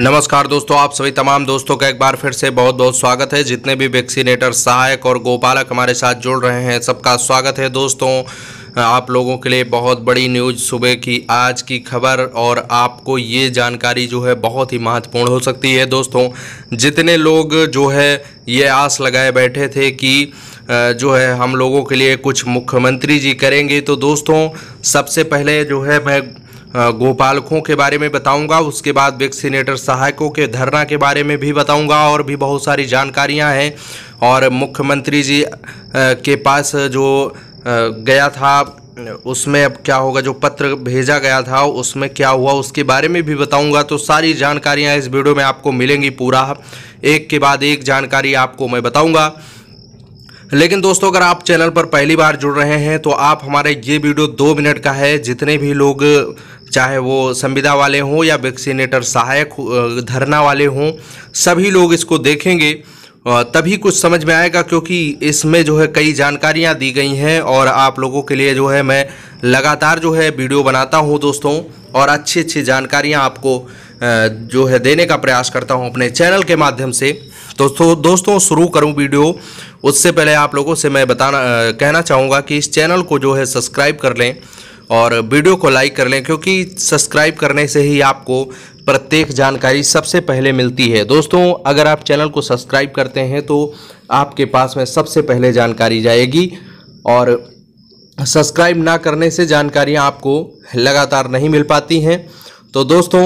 नमस्कार दोस्तों आप सभी तमाम दोस्तों का एक बार फिर से बहुत बहुत स्वागत है जितने भी वैक्सीनेटर सहायक और गोपालक हमारे साथ जुड़ रहे हैं सबका स्वागत है दोस्तों आप लोगों के लिए बहुत बड़ी न्यूज सुबह की आज की खबर और आपको ये जानकारी जो है बहुत ही महत्वपूर्ण हो सकती है दोस्तों जितने लोग जो है ये आस लगाए बैठे थे कि जो है हम लोगों के लिए कुछ मुख्यमंत्री जी करेंगे तो दोस्तों सबसे पहले जो है मैं गोपालकों के बारे में बताऊंगा उसके बाद वैक्सीनेटर सहायकों के धरना के बारे में भी बताऊंगा और भी बहुत सारी जानकारियां हैं और मुख्यमंत्री जी के पास जो गया था उसमें अब क्या होगा जो पत्र भेजा गया था उसमें क्या हुआ उसके बारे में भी बताऊंगा तो सारी जानकारियां इस वीडियो में आपको मिलेंगी पूरा एक के बाद एक जानकारी आपको मैं बताऊंगा लेकिन दोस्तों अगर आप चैनल पर पहली बार जुड़ रहे हैं तो आप हमारे ये वीडियो दो मिनट का है जितने भी लोग चाहे वो संविदा वाले हों या वैक्सीनेटर सहायक धरना वाले हों सभी लोग इसको देखेंगे तभी कुछ समझ में आएगा क्योंकि इसमें जो है कई जानकारियां दी गई हैं और आप लोगों के लिए जो है मैं लगातार जो है वीडियो बनाता हूं दोस्तों और अच्छी अच्छी जानकारियां आपको जो है देने का प्रयास करता हूं अपने चैनल के माध्यम से तो, तो दोस्तों शुरू करूं वीडियो उससे पहले आप लोगों से मैं बताना कहना चाहूँगा कि इस चैनल को जो है सब्सक्राइब कर लें और वीडियो को लाइक कर लें क्योंकि सब्सक्राइब करने से ही आपको प्रत्येक जानकारी सबसे पहले मिलती है दोस्तों अगर आप चैनल को सब्सक्राइब करते हैं तो आपके पास में सबसे पहले जानकारी जाएगी और सब्सक्राइब ना करने से जानकारियाँ आपको लगातार नहीं मिल पाती हैं तो दोस्तों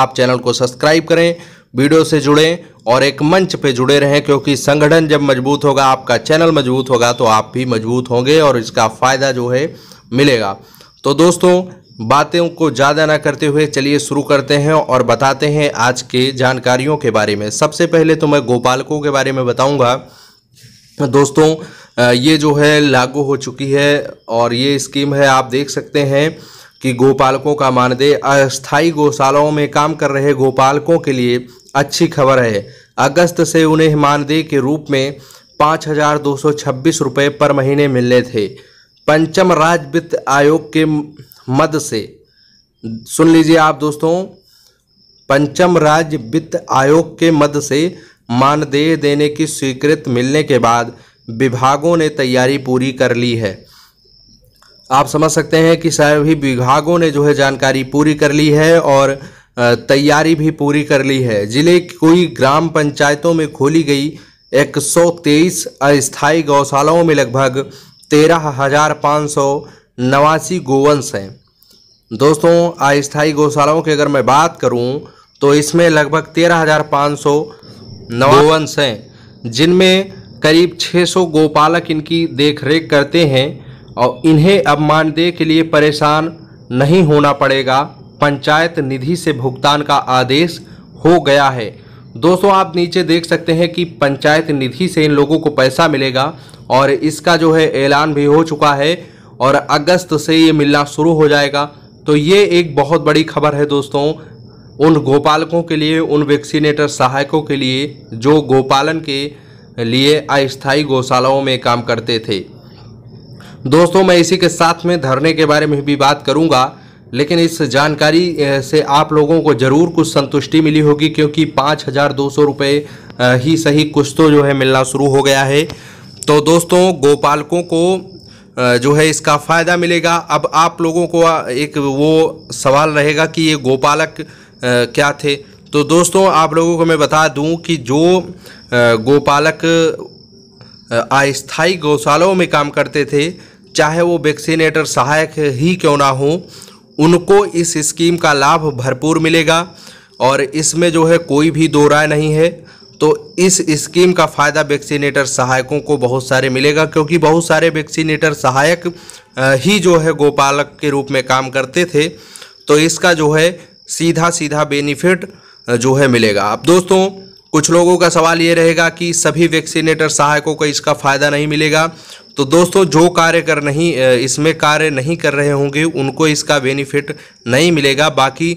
आप चैनल को सब्सक्राइब करें वीडियो से जुड़ें और एक मंच पे जुड़े रहें क्योंकि संगठन जब मजबूत होगा आपका चैनल मजबूत होगा तो आप भी मजबूत होंगे और इसका फ़ायदा जो है मिलेगा तो दोस्तों बातें को ज़्यादा ना करते हुए चलिए शुरू करते हैं और बताते हैं आज के जानकारियों के बारे में सबसे पहले तो मैं गोपालकों के बारे में बताऊंगा दोस्तों ये जो है लागू हो चुकी है और ये स्कीम है आप देख सकते हैं कि गोपालकों का मानदेय अस्थायी गौशालाओं में काम कर रहे गोपालकों के लिए अच्छी खबर है अगस्त से उन्हें मानदेय के रूप में पाँच हज़ार दो सौ छब्बीस रुपये पर महीने मिलने थे पंचम राज्य वित्त आयोग के मद से सुन लीजिए आप दोस्तों पंचम राज्य वित्त आयोग के मद से मानदेय देने की स्वीकृत मिलने के बाद विभागों ने तैयारी पूरी कर ली है आप समझ सकते हैं कि सभी विभागों ने जो है जानकारी पूरी कर ली है और तैयारी भी पूरी कर ली है जिले की कोई ग्राम पंचायतों में खोली गई 123 अस्थायी गौशालाओं में लगभग तेरह हज़ार पाँच सौ नवासी गोवंश हैं दोस्तों अस्थाई गौशालाओं की अगर मैं बात करूं तो इसमें लगभग तेरह हज़ार पाँच सौ नवावंश हैं जिनमें करीब छः सौ गोपालक इनकी देखरेख करते हैं और इन्हें अब मानदेय के लिए परेशान नहीं होना पड़ेगा पंचायत निधि से भुगतान का आदेश हो गया है दोस्तों आप नीचे देख सकते हैं कि पंचायत निधि से इन लोगों को पैसा मिलेगा और इसका जो है ऐलान भी हो चुका है और अगस्त से ये मिलना शुरू हो जाएगा तो ये एक बहुत बड़ी खबर है दोस्तों उन गोपालकों के लिए उन वैक्सीनेटर सहायकों के लिए जो गोपालन के लिए अस्थायी गौशालाओं में काम करते थे दोस्तों मैं इसी के साथ में धरने के बारे में भी बात करूँगा लेकिन इस जानकारी से आप लोगों को ज़रूर कुछ संतुष्टि मिली होगी क्योंकि पाँच हज़ार दो सौ रुपये ही सही कुछ तो जो है मिलना शुरू हो गया है तो दोस्तों गोपालकों को जो है इसका फ़ायदा मिलेगा अब आप लोगों को एक वो सवाल रहेगा कि ये गोपालक क्या थे तो दोस्तों आप लोगों को मैं बता दूं कि जो गोपालक अस्थाई गौशालाओं में काम करते थे चाहे वो वैक्सीनेटर सहायक ही क्यों ना हो उनको इस स्कीम का लाभ भरपूर मिलेगा और इसमें जो है कोई भी दो राय नहीं है तो इस स्कीम का फ़ायदा वैक्सीनेटर सहायकों को बहुत सारे मिलेगा क्योंकि बहुत सारे वैक्सीनेटर सहायक ही जो है गोपालक के रूप में काम करते थे तो इसका जो है सीधा सीधा बेनिफिट जो है मिलेगा अब दोस्तों कुछ लोगों का सवाल ये रहेगा कि सभी वैक्सीनेटर सहायकों को इसका फ़ायदा नहीं मिलेगा तो दोस्तों जो कार्य कर नहीं इसमें कार्य नहीं कर रहे होंगे उनको इसका बेनिफिट नहीं मिलेगा बाकी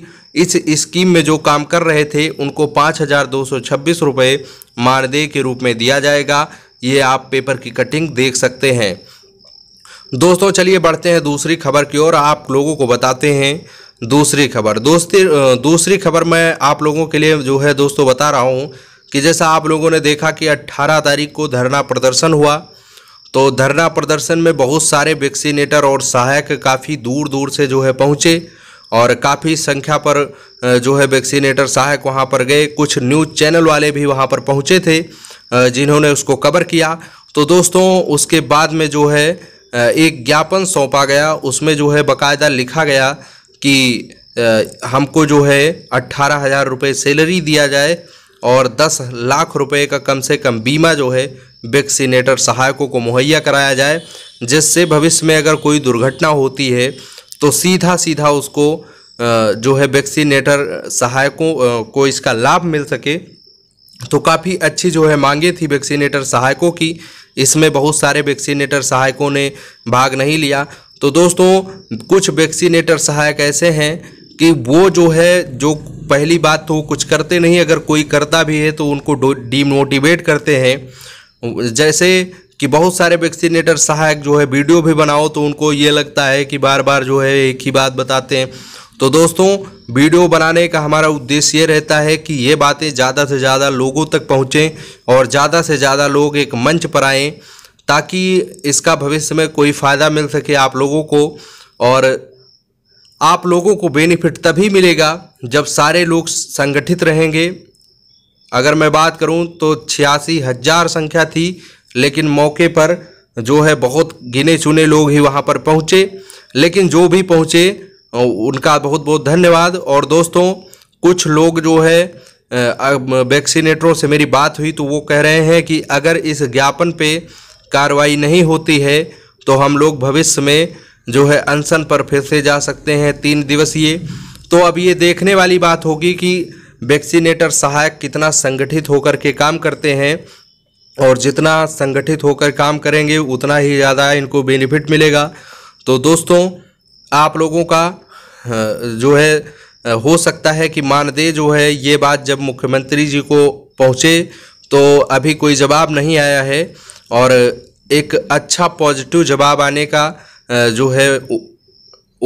इस स्कीम में जो काम कर रहे थे उनको पाँच हज़ार दो सौ छब्बीस रुपये मानदेय के रूप में दिया जाएगा ये आप पेपर की कटिंग देख सकते हैं दोस्तों चलिए बढ़ते हैं दूसरी खबर की ओर आप लोगों को बताते हैं दूसरी खबर दोस्ती दूसरी खबर मैं आप लोगों के लिए जो है दोस्तों बता रहा हूँ कि जैसा आप लोगों ने देखा कि 18 तारीख को धरना प्रदर्शन हुआ तो धरना प्रदर्शन में बहुत सारे वैक्सीनेटर और सहायक काफ़ी दूर दूर से जो है पहुँचे और काफ़ी संख्या पर जो है वैक्सीनेटर सहायक वहाँ पर गए कुछ न्यूज़ चैनल वाले भी वहाँ पर पहुँचे थे जिन्होंने उसको कवर किया तो दोस्तों उसके बाद में जो है एक ज्ञापन सौंपा गया उसमें जो है बकायदा लिखा गया कि हमको जो है अट्ठारह हज़ार रुपये सैलरी दिया जाए और दस लाख रुपए का कम से कम बीमा जो है वैक्सीनेटर सहायकों को मुहैया कराया जाए जिससे भविष्य में अगर कोई दुर्घटना होती है तो सीधा सीधा उसको जो है वैक्सीनेटर सहायकों को इसका लाभ मिल सके तो काफ़ी अच्छी जो है मांगे थी वैक्सीनेटर सहायकों की इसमें बहुत सारे वैक्सीनेटर सहायकों ने भाग नहीं लिया तो दोस्तों कुछ वैक्सीनेटर सहायक ऐसे हैं कि वो जो है जो पहली बात तो कुछ करते नहीं अगर कोई करता भी है तो उनको डीमोटिवेट करते हैं जैसे कि बहुत सारे वैक्सीनेटर सहायक जो है वीडियो भी बनाओ तो उनको ये लगता है कि बार बार जो है एक ही बात बताते हैं तो दोस्तों वीडियो बनाने का हमारा उद्देश्य ये रहता है कि ये बातें ज़्यादा से ज़्यादा लोगों तक पहुँचें और ज़्यादा से ज़्यादा लोग एक मंच पर आएँ ताकि इसका भविष्य में कोई फ़ायदा मिल सके आप लोगों को और आप लोगों को बेनिफिट तभी मिलेगा जब सारे लोग संगठित रहेंगे अगर मैं बात करूं तो छियासी हज़ार संख्या थी लेकिन मौके पर जो है बहुत गिने चुने लोग ही वहां पर पहुंचे लेकिन जो भी पहुंचे उनका बहुत बहुत धन्यवाद और दोस्तों कुछ लोग जो है वैक्सीनेटरों से मेरी बात हुई तो वो कह रहे हैं कि अगर इस ज्ञापन पे कार्रवाई नहीं होती है तो हम लोग भविष्य में जो है अनशन पर फिर से जा सकते हैं तीन दिवसीय तो अब ये देखने वाली बात होगी कि वैक्सीनेटर सहायक कितना संगठित होकर के काम करते हैं और जितना संगठित होकर काम करेंगे उतना ही ज़्यादा इनको बेनिफिट मिलेगा तो दोस्तों आप लोगों का जो है हो सकता है कि मानदेय जो है ये बात जब मुख्यमंत्री जी को पहुँचे तो अभी कोई जवाब नहीं आया है और एक अच्छा पॉजिटिव जवाब आने का जो है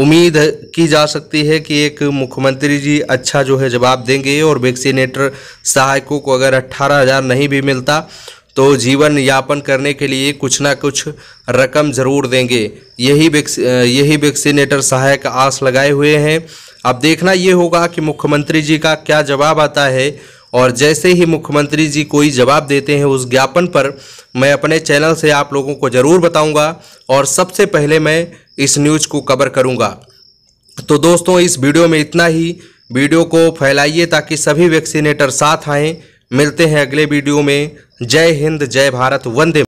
उम्मीद की जा सकती है कि एक मुख्यमंत्री जी अच्छा जो है जवाब देंगे और वैक्सीनेटर सहायकों को अगर अट्ठारह हज़ार नहीं भी मिलता तो जीवन यापन करने के लिए कुछ ना कुछ रकम ज़रूर देंगे यही वैक्सी यही वैक्सीनेटर सहायक आस लगाए हुए हैं अब देखना ये होगा कि मुख्यमंत्री जी का क्या जवाब आता है और जैसे ही मुख्यमंत्री जी कोई जवाब देते हैं उस ज्ञापन पर मैं अपने चैनल से आप लोगों को ज़रूर बताऊंगा और सबसे पहले मैं इस न्यूज़ को कवर करूंगा तो दोस्तों इस वीडियो में इतना ही वीडियो को फैलाइए ताकि सभी वैक्सीनेटर साथ आएँ मिलते हैं अगले वीडियो में जय हिंद जय भारत वंदे